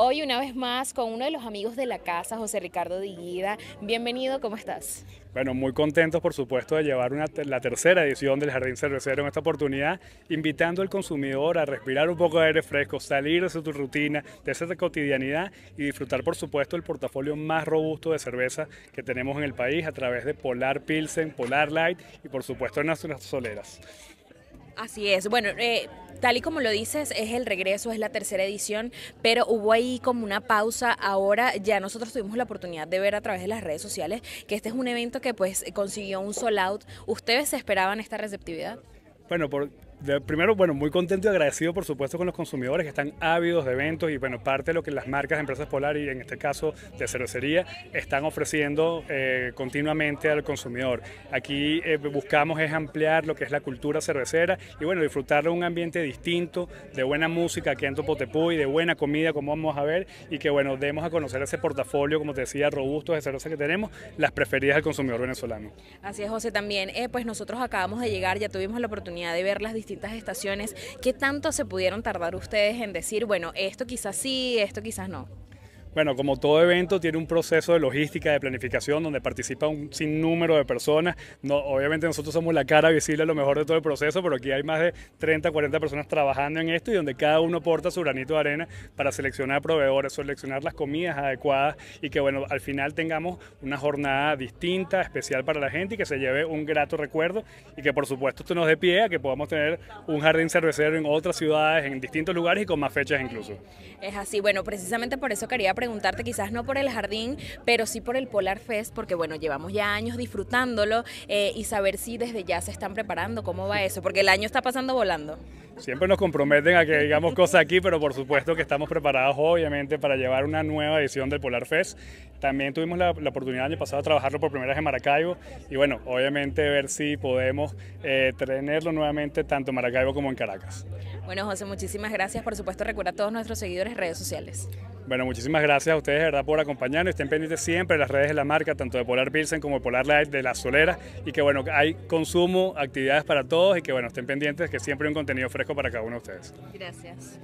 Hoy una vez más con uno de los amigos de la casa, José Ricardo Diguida. Bienvenido, ¿cómo estás? Bueno, muy contentos por supuesto de llevar la tercera edición del Jardín Cervecero en esta oportunidad, invitando al consumidor a respirar un poco de aire fresco, salir de su rutina, de esa cotidianidad y disfrutar por supuesto el portafolio más robusto de cerveza que tenemos en el país a través de Polar Pilsen, Polar Light y por supuesto en las soleras. Así es, bueno... Eh tal y como lo dices, es el regreso, es la tercera edición, pero hubo ahí como una pausa. Ahora ya nosotros tuvimos la oportunidad de ver a través de las redes sociales que este es un evento que pues consiguió un sold out. ¿Ustedes esperaban esta receptividad? Bueno, por, primero, bueno, muy contento y agradecido, por supuesto, con los consumidores que están ávidos de eventos y, bueno, parte de lo que las marcas empresas Polar y, en este caso, de cervecería, están ofreciendo eh, continuamente al consumidor. Aquí eh, buscamos es ampliar lo que es la cultura cervecera y, bueno, disfrutar de un ambiente distinto, de buena música aquí en Topotepuy, de buena comida, como vamos a ver, y que, bueno, demos a conocer ese portafolio, como te decía, robusto de cerveza que tenemos, las preferidas del consumidor venezolano. Así es, José, también, eh, pues nosotros acabamos de llegar, ya tuvimos la oportunidad de ver las distintas distintas estaciones, ¿qué tanto se pudieron tardar ustedes en decir, bueno, esto quizás sí, esto quizás no? Bueno, como todo evento tiene un proceso de logística, de planificación, donde participa un sinnúmero de personas. No, obviamente nosotros somos la cara visible a lo mejor de todo el proceso, pero aquí hay más de 30, 40 personas trabajando en esto y donde cada uno porta su granito de arena para seleccionar proveedores, seleccionar las comidas adecuadas y que bueno, al final tengamos una jornada distinta, especial para la gente y que se lleve un grato recuerdo y que por supuesto esto nos dé pie a que podamos tener un jardín cervecero en otras ciudades, en distintos lugares y con más fechas incluso. Es así, bueno, precisamente por eso quería preguntarte, quizás no por el jardín, pero sí por el Polar Fest, porque bueno, llevamos ya años disfrutándolo eh, y saber si desde ya se están preparando, cómo va eso, porque el año está pasando volando. Siempre nos comprometen a que digamos cosas aquí, pero por supuesto que estamos preparados obviamente para llevar una nueva edición del Polar Fest. También tuvimos la, oportunidad el año pasado de trabajarlo por primera vez en Maracaibo y bueno, obviamente ver si podemos eh, tenerlo nuevamente tanto en Maracaibo como en Caracas. Bueno José, muchísimas gracias. Por supuesto, recuerda a todos nuestros seguidores redes sociales. Bueno, muchísimas gracias a ustedes, verdad, por acompañarnos. Estén pendientes siempre de las redes de la marca, tanto de Polar Pilsen como de Polar Light, de la Solera. Y que, bueno, hay consumo, actividades para todos y que, bueno, estén pendientes que siempre hay un contenido fresco para cada uno de ustedes. Gracias.